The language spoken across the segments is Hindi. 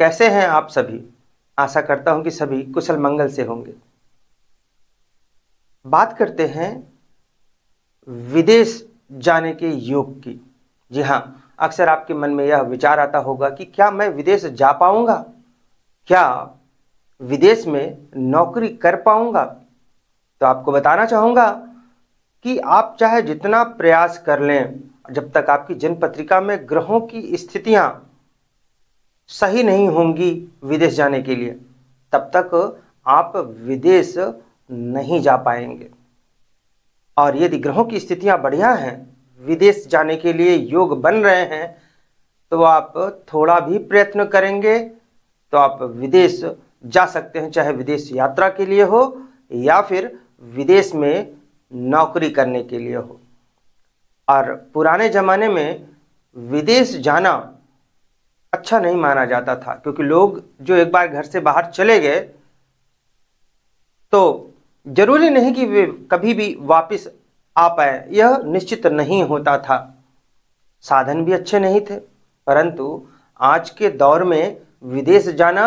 कैसे हैं आप सभी आशा करता हूं कि सभी कुशल मंगल से होंगे बात करते हैं विदेश जाने के योग की जी हां अक्सर आपके मन में यह विचार आता होगा कि क्या मैं विदेश जा पाऊंगा क्या विदेश में नौकरी कर पाऊंगा तो आपको बताना चाहूंगा कि आप चाहे जितना प्रयास कर लें जब तक आपकी जन्म पत्रिका में ग्रहों की स्थितियां सही नहीं होंगी विदेश जाने के लिए तब तक आप विदेश नहीं जा पाएंगे और यदि ग्रहों की स्थितियां बढ़िया हैं विदेश जाने के लिए योग बन रहे हैं तो आप थोड़ा भी प्रयत्न करेंगे तो आप विदेश जा सकते हैं चाहे विदेश यात्रा के लिए हो या फिर विदेश में नौकरी करने के लिए हो और पुराने ज़माने में विदेश जाना अच्छा नहीं माना जाता था क्योंकि लोग जो एक बार घर से बाहर चले गए तो जरूरी नहीं कि वे कभी भी वापस आ पाए यह निश्चित नहीं होता था साधन भी अच्छे नहीं थे परंतु आज के दौर में विदेश जाना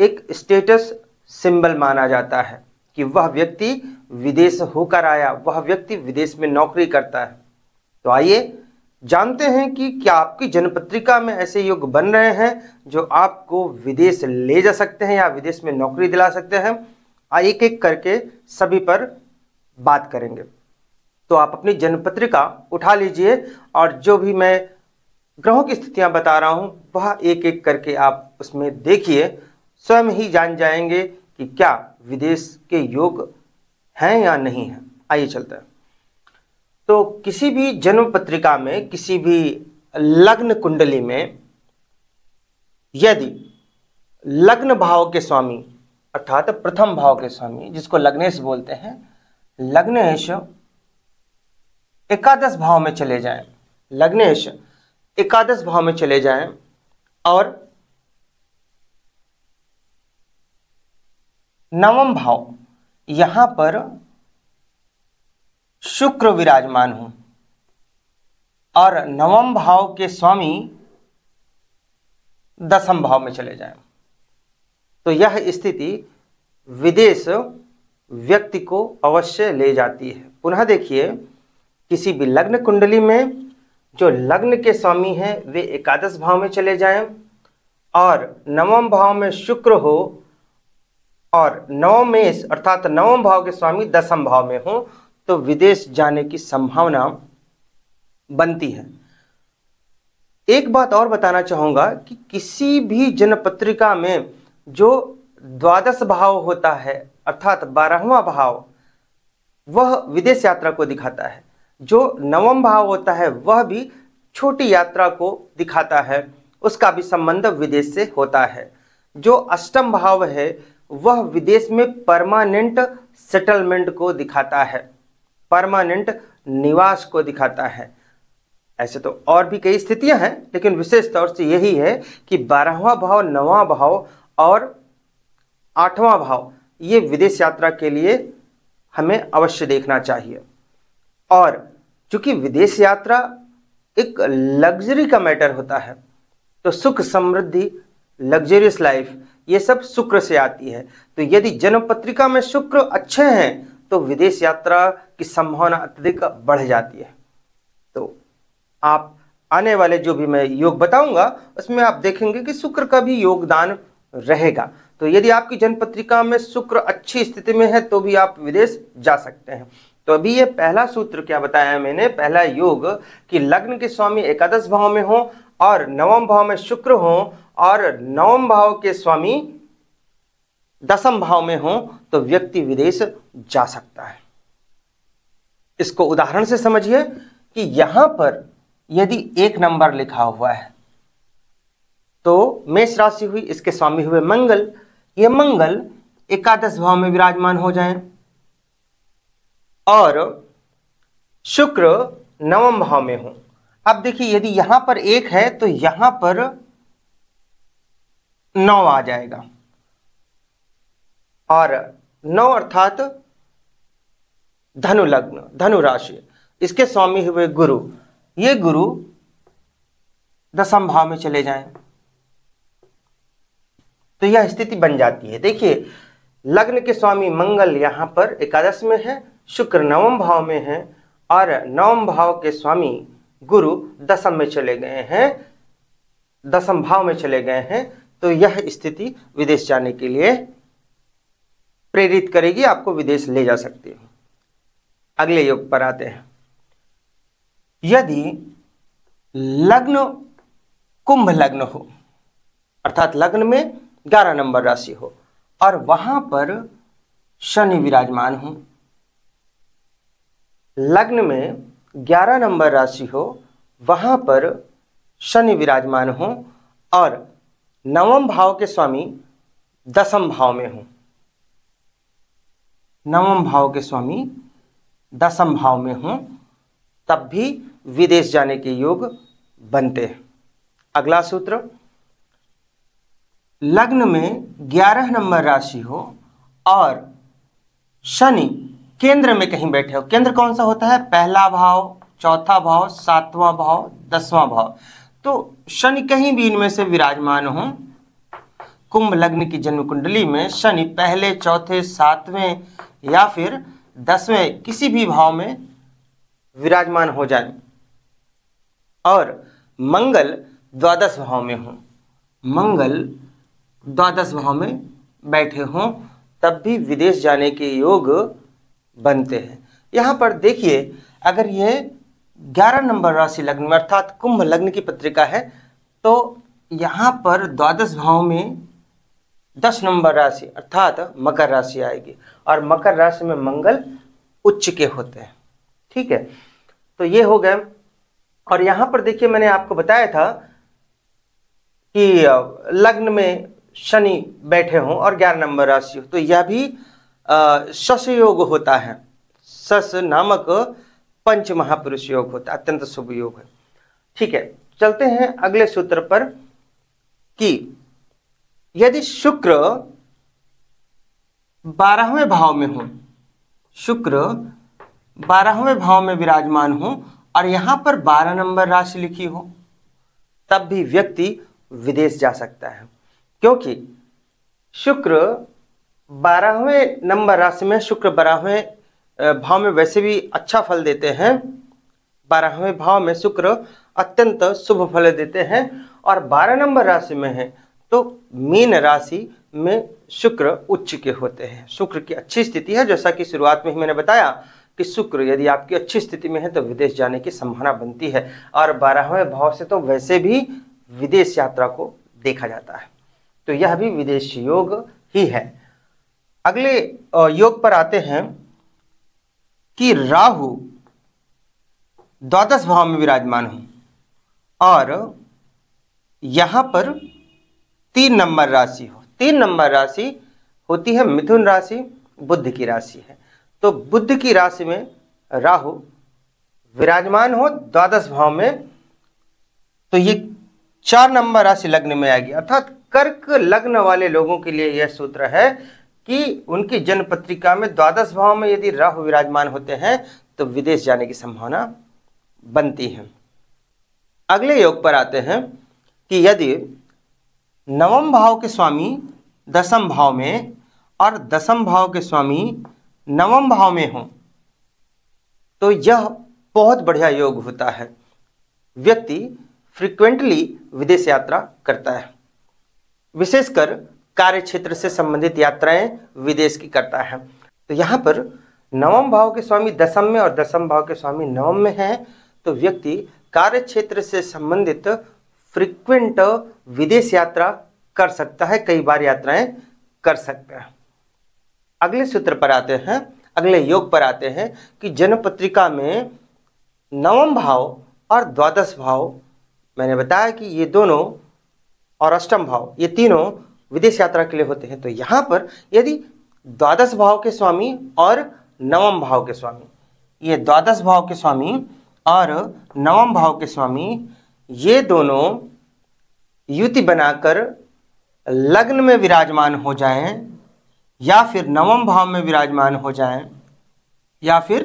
एक स्टेटस सिंबल माना जाता है कि वह व्यक्ति विदेश होकर आया वह व्यक्ति विदेश में नौकरी करता है तो आइए जानते हैं कि क्या आपकी जनपत्रिका में ऐसे योग बन रहे हैं जो आपको विदेश ले जा सकते हैं या विदेश में नौकरी दिला सकते हैं एक एक करके सभी पर बात करेंगे तो आप अपनी जनपत्रिका उठा लीजिए और जो भी मैं ग्रहों की स्थितियां बता रहा हूं वह एक एक करके आप उसमें देखिए स्वयं ही जान जाएंगे कि क्या विदेश के योग हैं या नहीं हैं आइए चलते हैं तो किसी भी जन्म पत्रिका में किसी भी लग्न कुंडली में यदि लग्न भाव के स्वामी अर्थात प्रथम भाव के स्वामी जिसको लग्नेश बोलते हैं लग्नेश एकादश भाव में चले जाएं लग्नेश एकादश भाव में चले जाएं और नवम भाव यहां पर शुक्र विराजमान हूं और नवम भाव के स्वामी दसम भाव में चले जाएं तो यह स्थिति विदेश व्यक्ति को अवश्य ले जाती है पुनः देखिए किसी भी लग्न कुंडली में जो लग्न के स्वामी हैं वे एकादश भाव में चले जाएं और नवम भाव में शुक्र हो और नवमेश अर्थात नवम भाव के स्वामी दसम भाव में हों तो विदेश जाने की संभावना बनती है एक बात और बताना चाहूंगा कि किसी भी जनपत्रिका में जो द्वादश भाव होता है अर्थात बारहवा भाव वह विदेश यात्रा को दिखाता है जो नवम भाव होता है वह भी छोटी यात्रा को दिखाता है उसका भी संबंध विदेश से होता है जो अष्टम भाव है वह विदेश में परमानेंट सेटलमेंट को दिखाता है परमानेंट निवास को दिखाता है ऐसे तो और भी कई स्थितियां हैं लेकिन विशेष तौर से यही है कि बारहवा भाव नवा भाव और आठवां भाव ये विदेश यात्रा के लिए हमें अवश्य देखना चाहिए और चूंकि विदेश यात्रा एक लग्जरी का मैटर होता है तो सुख समृद्धि लग्जरियस लाइफ ये सब शुक्र से आती है तो यदि जन्म पत्रिका में शुक्र अच्छे हैं तो विदेश यात्रा की संभावना अत्यधिक बढ़ जाती है तो आप आने वाले जो भी मैं योग बताऊंगा उसमें आप देखेंगे कि शुक्र का भी योगदान रहेगा तो यदि आपकी पत्रिका में शुक्र अच्छी स्थिति में है तो भी आप विदेश जा सकते हैं तो अभी ये पहला सूत्र क्या बताया मैंने पहला योग कि लग्न के स्वामी एकादश भाव में हो और नवम भाव में शुक्र हो और नवम भाव के स्वामी दसम भाव में हो तो व्यक्ति विदेश जा सकता है इसको उदाहरण से समझिए कि यहां पर यदि एक नंबर लिखा हुआ है तो मेष राशि हुई इसके स्वामी हुए मंगल ये मंगल एकादश भाव में विराजमान हो जाए और शुक्र नवम भाव में हो अब देखिए यदि यहां पर एक है तो यहां पर नौ आ जाएगा और नौ अर्थात धनु लग्न धनु राशि इसके स्वामी हुए गुरु ये गुरु दसम भाव में चले जाएं तो यह स्थिति बन जाती है देखिए लग्न के स्वामी मंगल यहां पर एकादश में है शुक्र नवम भाव में है और नवम भाव के स्वामी गुरु दसम में चले गए हैं दसम भाव में चले गए हैं तो यह स्थिति विदेश जाने के लिए प्रेरित करेगी आपको विदेश ले जा सकती है अगले योग पर आते हैं यदि लग्न कुंभ लग्न हो अर्थात लग्न में ग्यारह नंबर राशि हो और वहां पर शनि विराजमान हो लग्न में ग्यारह नंबर राशि हो वहां पर शनि विराजमान हो और नवम भाव के स्वामी दसम भाव में हों नवम भाव के स्वामी दसम भाव में हों तब भी विदेश जाने के योग बनते हैं अगला सूत्र लग्न में ग्यारह नंबर राशि हो और शनि केंद्र में कहीं बैठे हो केंद्र कौन सा होता है पहला भाव चौथा भाव सातवां भाव दसवां भाव तो शनि कहीं भी इनमें से विराजमान हो कुंभ लग्न की जन्म कुंडली में शनि पहले चौथे सातवें या फिर दसवें किसी भी भाव में विराजमान हो जाए और मंगल द्वादश भाव में हो मंगल द्वादश भाव में बैठे हों तब भी विदेश जाने के योग बनते हैं यहाँ पर देखिए अगर यह ग्यारह नंबर राशि लग्न में अर्थात कुंभ लग्न की पत्रिका है तो यहाँ पर द्वादश भाव में दस नंबर राशि अर्थात मकर राशि आएगी और मकर राशि में मंगल उच्च के होते हैं ठीक है तो ये हो गए और यहाँ पर देखिए मैंने आपको बताया था कि लग्न में शनि बैठे हों और ग्यारह नंबर राशि हो तो यह भी सस योग होता है सस नामक पंच महापुरुष योग होता है अत्यंत शुभ योग है ठीक है चलते हैं अगले सूत्र पर कि यदि शुक्र बारहवें भाव में हो शुक्र बारहवें भाव में विराजमान हो और यहां पर बारह नंबर राशि लिखी हो तब भी व्यक्ति विदेश जा सकता है क्योंकि शुक्र बारहवें नंबर राशि में शुक्र बारहवें भाव में वैसे भी अच्छा फल देते हैं बारहवें भाव में शुक्र अत्यंत शुभ फल देते हैं और बारह नंबर राशि में है तो मीन राशि में शुक्र उच्च के होते हैं शुक्र की अच्छी स्थिति है जैसा कि शुरुआत में ही मैंने बताया कि शुक्र यदि आपकी अच्छी स्थिति में है तो विदेश जाने की संभावना बनती है और बारहवें भाव से तो वैसे भी विदेश यात्रा को देखा जाता है तो यह भी विदेश योग ही है अगले योग पर आते हैं कि राहु द्वादश भाव में विराजमान हो और यहां पर तीन नंबर राशि हो तीन नंबर राशि होती है मिथुन राशि बुद्ध की राशि है तो बुद्ध की राशि में राहु विराजमान हो द्वादश भाव में तो ये चार नंबर राशि लग्न में आएगी अर्थात कर्क लग्न वाले लोगों के लिए यह सूत्र है कि उनकी जन्म पत्रिका में द्वादश भाव में यदि राहु विराजमान होते हैं तो विदेश जाने की संभावना बनती है अगले योग पर आते हैं कि यदि नवम भाव के स्वामी दसम भाव में और दसम भाव के स्वामी नवम भाव में हो तो यह बहुत बढ़िया योग होता है व्यक्ति फ्रिक्वेंटली विदेश यात्रा करता है विशेषकर कार्य क्षेत्र से संबंधित यात्राएं विदेश की करता है तो यहाँ पर नवम भाव के स्वामी दसम में और दसम भाव के स्वामी नवम में हैं तो व्यक्ति कार्य क्षेत्र से संबंधित फ्रिक्वेंट विदेश यात्रा कर सकता है कई बार यात्राएं कर सकता है अगले सूत्र पर आते हैं अगले योग पर आते हैं कि जन्म पत्रिका में नवम भाव और द्वादश भाव मैंने बताया कि ये दोनों और अष्टम भाव ये तीनों विदेश यात्रा के लिए होते हैं तो यहाँ पर यदि द्वादश भाव के स्वामी और नवम भाव के स्वामी ये द्वादश भाव के स्वामी और नवम भाव के स्वामी ये दोनों युति बनाकर लग्न में विराजमान हो जाएं या फिर नवम भाव में विराजमान हो जाएं या फिर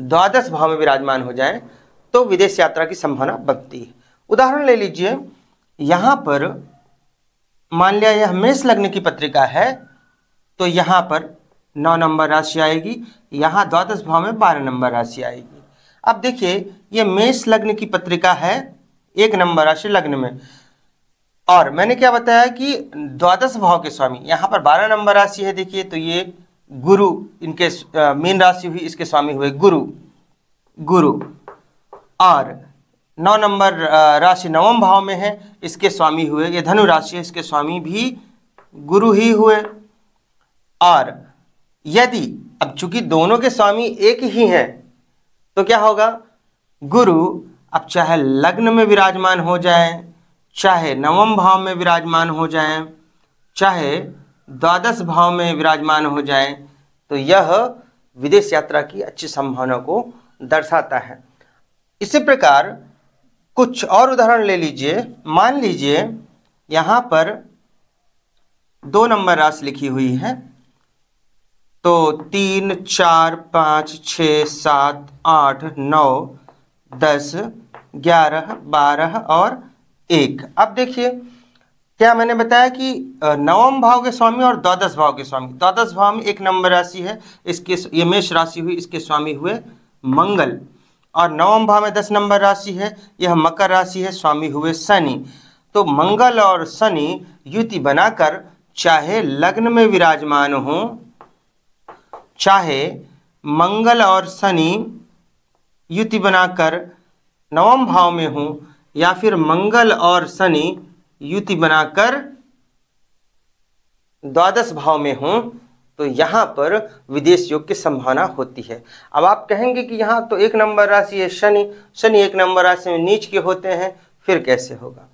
द्वादश भाव में विराजमान हो जाएं तो विदेश यात्रा की संभावना बनती है उदाहरण ले लीजिए यहां पर मान लिया यह मेष लग्न की पत्रिका है तो यहां पर नौ नंबर राशि आएगी यहाँ द्वादश भाव में बारह नंबर राशि आएगी अब देखिए ये मेष लग्न की पत्रिका है एक नंबर राशि लग्न में और मैंने क्या बताया कि द्वादश भाव के स्वामी यहाँ पर बारह नंबर राशि है देखिए तो ये गुरु इनके मीन राशि हुई इसके स्वामी हुए गुरु गुरु और नौ नंबर राशि नवम भाव में है इसके स्वामी हुए ये धनु राशि है इसके स्वामी भी गुरु ही हुए और यदि अब चूंकि दोनों के स्वामी एक ही हैं तो क्या होगा गुरु अब चाहे लग्न में विराजमान हो जाए चाहे नवम भाव में विराजमान हो जाए चाहे द्वादश भाव में विराजमान हो जाए तो यह विदेश यात्रा की अच्छी संभावना को दर्शाता है इसी प्रकार कुछ और उदाहरण ले लीजिए मान लीजिए यहाँ पर दो नंबर राशि लिखी हुई है तो तीन चार पाँच छ सात आठ नौ दस ग्यारह बारह और एक अब देखिए क्या मैंने बताया कि नवम भाव के स्वामी और द्वादश भाव के स्वामी द्वादश भाव में एक नंबर राशि है इसके ये मेष राशि हुई इसके स्वामी हुए मंगल और नवम भाव में दस नंबर राशि है यह मकर राशि है स्वामी हुए शनि तो मंगल और शनि युति बनाकर चाहे लग्न में विराजमान हों चाहे मंगल और शनि युति बनाकर नवम भाव में हो या फिर मंगल और शनि युति बनाकर द्वादश भाव में हो तो यहाँ पर विदेश योग की संभावना होती है अब आप कहेंगे कि यहाँ तो एक नंबर राशि है शनि शनि एक नंबर राशि में नीच के होते हैं फिर कैसे होगा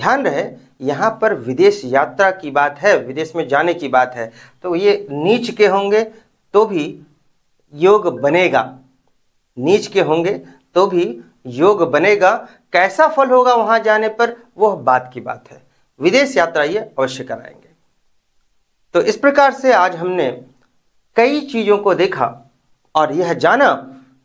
ध्यान रहे यहाँ पर विदेश यात्रा की बात है विदेश में जाने की बात है तो ये नीच के होंगे तो भी योग बनेगा नीच के होंगे तो भी योग बनेगा कैसा फल होगा वहां जाने पर वह बात की बात है विदेश यात्रा ये अवश्य कराएंगे तो इस प्रकार से आज हमने कई चीज़ों को देखा और यह जाना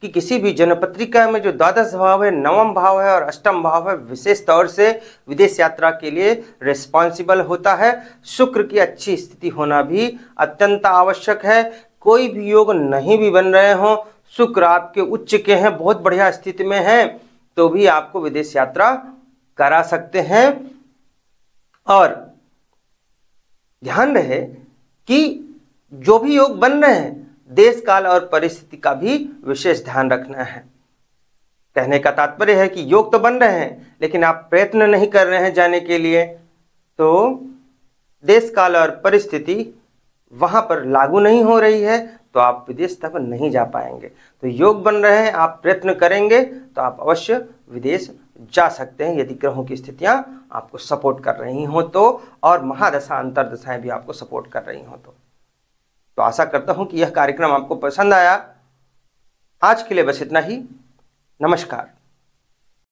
कि किसी भी जनपत्रिका में जो द्वादश भाव है नवम भाव है और अष्टम भाव है विशेष तौर से विदेश यात्रा के लिए रिस्पॉन्सिबल होता है शुक्र की अच्छी स्थिति होना भी अत्यंत आवश्यक है कोई भी योग नहीं भी बन रहे हों शुक्र आपके उच्च के हैं बहुत बढ़िया स्थिति में हैं तो भी आपको विदेश यात्रा करा सकते हैं और ध्यान रहे कि जो भी योग बन रहे हैं देश काल और परिस्थिति का भी विशेष ध्यान रखना है कहने का तात्पर्य है कि योग तो बन रहे हैं लेकिन आप प्रयत्न नहीं कर रहे हैं जाने के लिए तो देश काल और परिस्थिति वहाँ पर लागू नहीं हो रही है तो आप विदेश तक नहीं जा पाएंगे तो योग बन रहे हैं आप प्रयत्न करेंगे तो आप अवश्य विदेश जा सकते हैं यदि ग्रहों की स्थितियाँ आपको सपोर्ट कर रही हों तो और महादशा अंतरदशाएं भी आपको सपोर्ट कर रही हों तो तो आशा करता हूँ कि यह कार्यक्रम आपको पसंद आया आज के लिए बस इतना ही नमस्कार